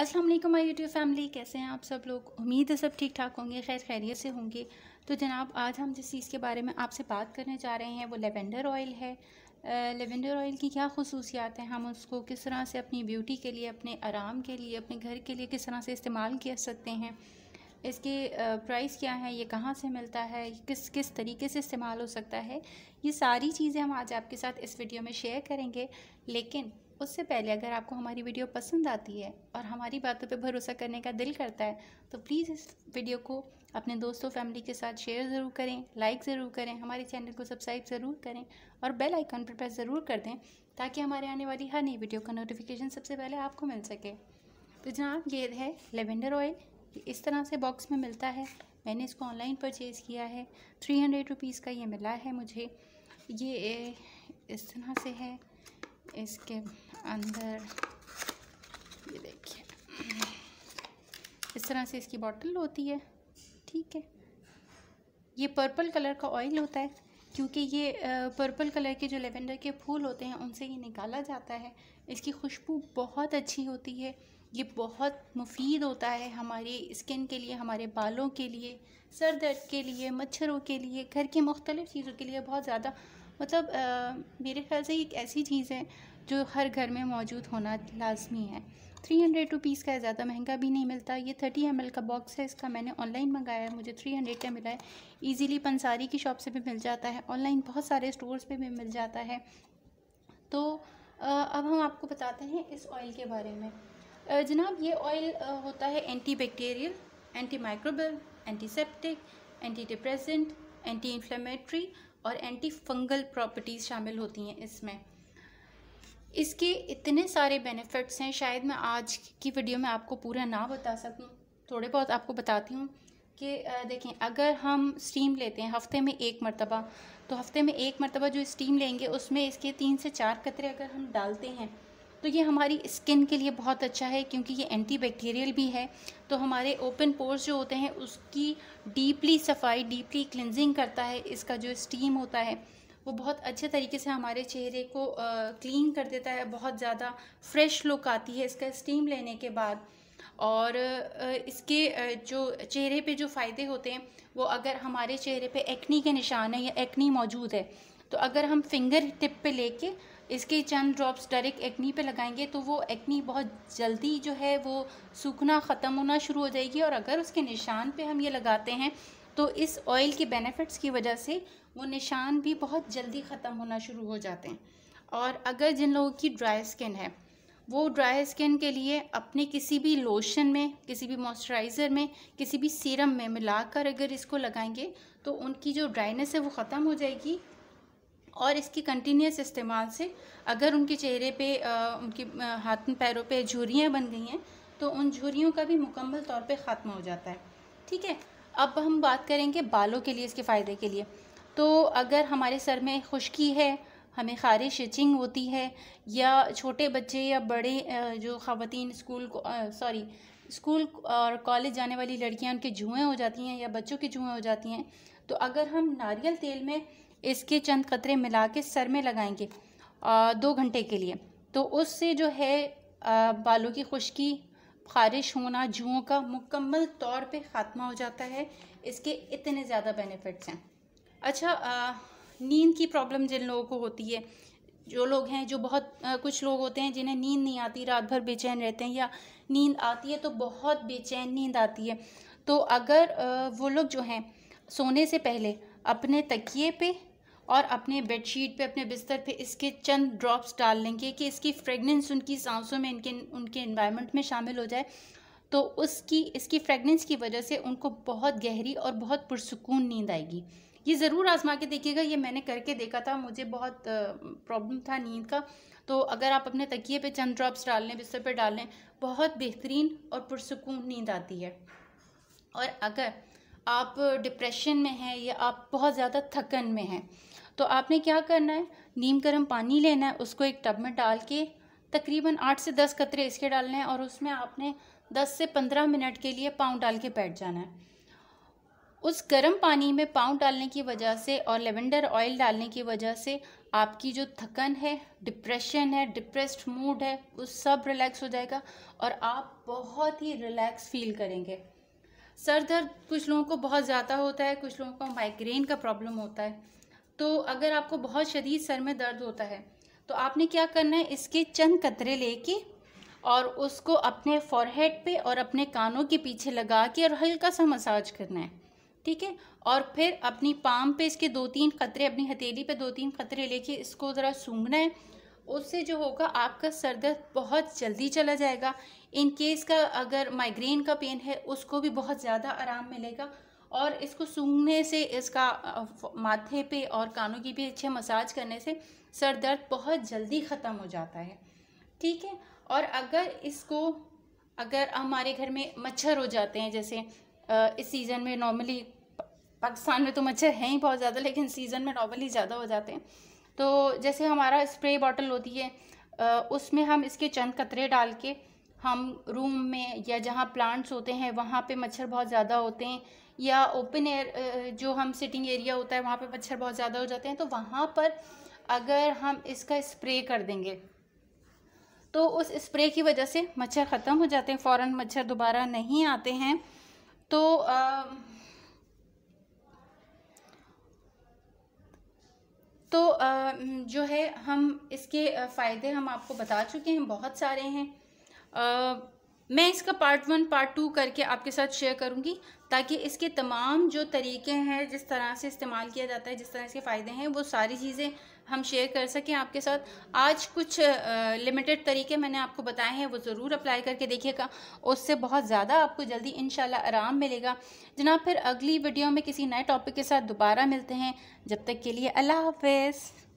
अस्सलाम वालेकुम my YouTube family कैसे हैं आप सब लोग उम्मीद है सब ठीक ठाक होंगे खैर खैरियत से होंगे तो जनाब आज हम जिस चीज़ के बारे में आपसे बात करने जा रहे हैं वो लेवेंडर ऑयल है लेवेंडर ऑयल की क्या खसूसियात हैं हम उसको किस तरह से अपनी ब्यूटी के लिए अपने आराम के लिए अपने घर के लिए किस तरह से इस्तेमाल कर सकते हैं इसके प्राइस क्या है ये कहाँ से मिलता है किस किस तरीके से इस्तेमाल हो सकता है ये सारी चीज़ें हम आज आपके साथ इस वीडियो में शेयर करेंगे लेकिन उससे पहले अगर आपको हमारी वीडियो पसंद आती है और हमारी बातों पे भरोसा करने का दिल करता है तो प्लीज़ इस वीडियो को अपने दोस्तों फैमिली के साथ शेयर ज़रूर करें लाइक ज़रूर करें हमारे चैनल को सब्सक्राइब ज़रूर करें और बेल आइकन पर प्रेस ज़रूर कर दें ताकि हमारे आने वाली हर नई वीडियो का नोटिफिकेशन सबसे पहले आपको मिल सके तो जनाब ये है लेवेंडर ऑयल इस तरह से बॉक्स में मिलता है मैंने इसको ऑनलाइन परचेज़ किया है थ्री हंड्रेड रुपीज़ का ये मिला है मुझे ये इस तरह से है इसके अंदर ये देखिए इस तरह से इसकी बॉटल होती है ठीक है ये पर्पल कलर का ऑयल होता है क्योंकि ये पर्पल कलर के जो लेवेंडर के फूल होते हैं उनसे ये निकाला जाता है इसकी खुशबू बहुत अच्छी होती है ये बहुत मुफीद होता है हमारी स्किन के लिए हमारे बालों के लिए सर दर्द के लिए मच्छरों के लिए घर के मुख्तलिफ़ चीज़ों के लिए बहुत ज़्यादा मतलब आ, मेरे ख्याल से एक ऐसी चीज़ है जो हर घर में मौजूद होना लाजमी है थ्री हंड्रेड रुपीज़ का ज़्यादा महंगा भी नहीं मिलता ये थर्टी एम का बॉक्स है इसका मैंने ऑनलाइन मंगाया है मुझे थ्री हंड्रेड का मिला है ईज़िली पंसारी की शॉप से भी मिल जाता है ऑनलाइन बहुत सारे स्टोर्स पे भी मिल जाता है तो अब हम आपको बताते हैं इस ऑयल के बारे में जनाब ये ऑयल होता है anti bacterial anti microbial antiseptic anti depressant anti inflammatory और एंटी फंगल प्रॉपर्टीज़ शामिल होती हैं इसमें इसके इतने सारे बेनिफिट्स हैं शायद मैं आज की वीडियो में आपको पूरा ना बता सकूं थोड़े बहुत आपको बताती हूँ कि देखें अगर हम स्टीम लेते हैं हफ्ते में एक मरतबा तो हफ्ते में एक मरतबा जो स्टीम लेंगे उसमें इसके तीन से चार कतरे अगर हम डालते हैं तो ये हमारी स्किन के लिए बहुत अच्छा है क्योंकि ये एंटी बैक्टीरियल भी है तो हमारे ओपन पोर्स जो होते हैं उसकी डीपली सफाई डीपली क्लिनजिंग करता है इसका जो स्टीम होता है वो बहुत अच्छे तरीके से हमारे चेहरे को क्लीन कर देता है बहुत ज़्यादा फ्रेश लुक आती है इसका स्टीम लेने के बाद और इसके जो चेहरे पे जो फ़ायदे होते हैं वो अगर हमारे चेहरे पे एक्नी के निशान है या एक्नी मौजूद है तो अगर हम फिंगर टिप पे लेके इसके चंद ड्रॉप्स डायरेक्ट एक्नी पे लगाएंगे तो वो एक्नी बहुत जल्दी जो है वो सूखना ख़त्म होना शुरू हो जाएगी और अगर उसके निशान पे हम ये लगाते हैं तो इस ऑयल के बेनिफिट्स की वजह से वो निशान भी बहुत जल्दी ख़त्म होना शुरू हो जाते हैं और अगर जिन लोगों की ड्राई स्किन है वो ड्राई स्किन के लिए अपने किसी भी लोशन में किसी भी मॉइस्चराइज़र में किसी भी सीरम में मिलाकर अगर इसको लगाएंगे तो उनकी जो ड्राइनेस है वो ख़त्म हो जाएगी और इसके कंटिन्यूस इस्तेमाल से अगर उनके चेहरे पे उनके हाथ पैरों पे झुरियाँ बन गई हैं तो उन झुरियों का भी मुकम्मल तौर पे ख़त्म हो जाता है ठीक है अब हम बात करेंगे बालों के लिए इसके फ़ायदे के लिए तो अगर हमारे सर में खुश्की है हमें खारिश इचिंग होती है या छोटे बच्चे या बड़े जो ख़वातीन स्कूल सॉरी स्कूल और कॉलेज जाने वाली लड़कियां उनके जुएँ हो जाती हैं या बच्चों के जुएँ हो जाती हैं तो अगर हम नारियल तेल में इसके चंद कतरे मिला के सर में लगाएंगे दो घंटे के लिए तो उससे जो है बालों की खुश्की खारिश होना जुओं का मुकम्मल तौर पे ख़ात्मा हो जाता है इसके इतने ज़्यादा बेनिफिट्स हैं अच्छा नींद की प्रॉब्लम जिन लोगों को होती है जो लोग हैं जो बहुत आ, कुछ लोग होते हैं जिन्हें नींद नहीं आती रात भर बेचैन रहते हैं या नींद आती है तो बहुत बेचैन नींद आती है तो अगर आ, वो लोग जो हैं सोने से पहले अपने तकिए पे और अपने बेडशीट पे अपने बिस्तर पे इसके चंद ड्रॉप्स डाल लेंगे कि इसकी फ्रेगनेंस उनकी सांसों में इनके उनके इन्वायरमेंट में शामिल हो जाए तो उसकी इसकी फ्रेगनेंस की वजह से उनको बहुत गहरी और बहुत पुरसकून नींद आएगी ये ज़रूर आजमा के देखिएगा ये मैंने करके देखा था मुझे बहुत प्रॉब्लम था नींद का तो अगर आप अपने तकिए पे चंद ड्रॉप्स डाल लें बिस्तर पे डाल लें बहुत बेहतरीन और पुरसकून नींद आती है और अगर आप डिप्रेशन में हैं या आप बहुत ज़्यादा थकन में हैं तो आपने क्या करना है नीम गर्म पानी लेना है उसको एक टब में डाल के तकरीबन आठ से दस कतरे इसके डालने हैं और उसमें आपने दस से पंद्रह मिनट के लिए पाँव डाल के बैठ जाना है उस गर्म पानी में पाँव डालने की वजह से और लेवेंडर ऑयल डालने की वजह से आपकी जो थकन है डिप्रेशन है डिप्रेस्ड मूड है उस सब रिलैक्स हो जाएगा और आप बहुत ही रिलैक्स फील करेंगे सर दर्द कुछ लोगों को बहुत ज़्यादा होता है कुछ लोगों को माइग्रेन का प्रॉब्लम होता है तो अगर आपको बहुत शदीद सर में दर्द होता है तो आपने क्या करना है इसके चंद कतरे लेके और उसको अपने फॉरहेड पे और अपने कानों के पीछे लगा के और हल्का सा मसाज करना है ठीक है और फिर अपनी पाम पे इसके दो तीन कतरे अपनी हथेली पे दो तीन कतरे लेके इसको ज़रा सूंघना है उससे जो होगा आपका सर दर्द बहुत जल्दी चला जाएगा इन केस का अगर माइग्रेन का पेन है उसको भी बहुत ज़्यादा आराम मिलेगा और इसको सूंघने से इसका माथे पे और कानों की भी अच्छे मसाज करने से सर दर्द बहुत जल्दी ख़त्म हो जाता है ठीक है और अगर इसको अगर हमारे घर में मच्छर हो जाते हैं जैसे इस सीज़न में नॉर्मली पाकिस्तान में तो मच्छर हैं ही बहुत ज़्यादा लेकिन सीज़न में नॉर्मली ज़्यादा हो जाते हैं तो जैसे हमारा स्प्रे बॉटल होती है उसमें हम इसके चंद कतरे डाल के हम रूम में या जहाँ प्लांट्स होते हैं वहाँ पे मच्छर बहुत ज़्यादा होते हैं या ओपन एयर जो हम सिटिंग एरिया होता है वहाँ पे मच्छर बहुत ज़्यादा हो जाते हैं तो वहाँ पर अगर हम इसका स्प्रे कर देंगे तो उस स्प्रे की वजह से मच्छर ख़त्म हो जाते हैं फ़ौर मच्छर दोबारा नहीं आते हैं तो आ, तो जो है हम इसके फ़ायदे हम आपको बता चुके हैं बहुत सारे हैं मैं इसका पार्ट वन पार्ट टू करके आपके साथ शेयर करूंगी ताकि इसके तमाम जो तरीके हैं जिस तरह से इस्तेमाल किया जाता है जिस तरह इसके फ़ायदे हैं वो सारी चीज़ें हम शेयर कर सकें आपके साथ आज कुछ लिमिटेड तरीके मैंने आपको बताए हैं वो ज़रूर अप्लाई करके देखिएगा उससे बहुत ज़्यादा आपको जल्दी इन आराम मिलेगा जनाब फिर अगली वीडियो में किसी नए टॉपिक के साथ दोबारा मिलते हैं जब तक के लिए अल्लाह हाफ